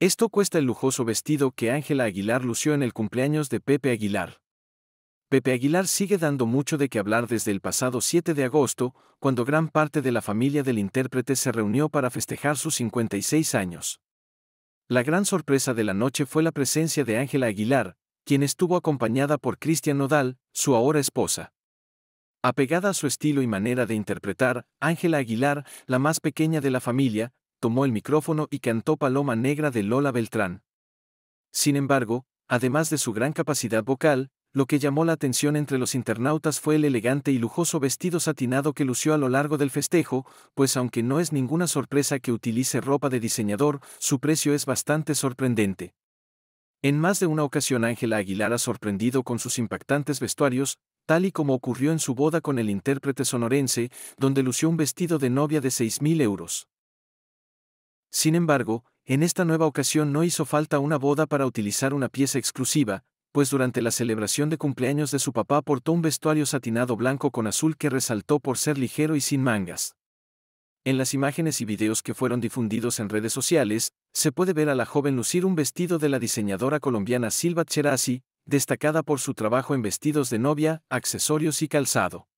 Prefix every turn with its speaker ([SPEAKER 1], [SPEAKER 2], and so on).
[SPEAKER 1] Esto cuesta el lujoso vestido que Ángela Aguilar lució en el cumpleaños de Pepe Aguilar. Pepe Aguilar sigue dando mucho de qué hablar desde el pasado 7 de agosto, cuando gran parte de la familia del intérprete se reunió para festejar sus 56 años. La gran sorpresa de la noche fue la presencia de Ángela Aguilar, quien estuvo acompañada por Cristian Nodal, su ahora esposa. Apegada a su estilo y manera de interpretar, Ángela Aguilar, la más pequeña de la familia, tomó el micrófono y cantó Paloma Negra de Lola Beltrán. Sin embargo, además de su gran capacidad vocal, lo que llamó la atención entre los internautas fue el elegante y lujoso vestido satinado que lució a lo largo del festejo, pues aunque no es ninguna sorpresa que utilice ropa de diseñador, su precio es bastante sorprendente. En más de una ocasión Ángela Aguilar ha sorprendido con sus impactantes vestuarios, tal y como ocurrió en su boda con el intérprete sonorense, donde lució un vestido de novia de 6.000 euros. Sin embargo, en esta nueva ocasión no hizo falta una boda para utilizar una pieza exclusiva, pues durante la celebración de cumpleaños de su papá portó un vestuario satinado blanco con azul que resaltó por ser ligero y sin mangas. En las imágenes y videos que fueron difundidos en redes sociales, se puede ver a la joven lucir un vestido de la diseñadora colombiana Silva Cherasi, destacada por su trabajo en vestidos de novia, accesorios y calzado.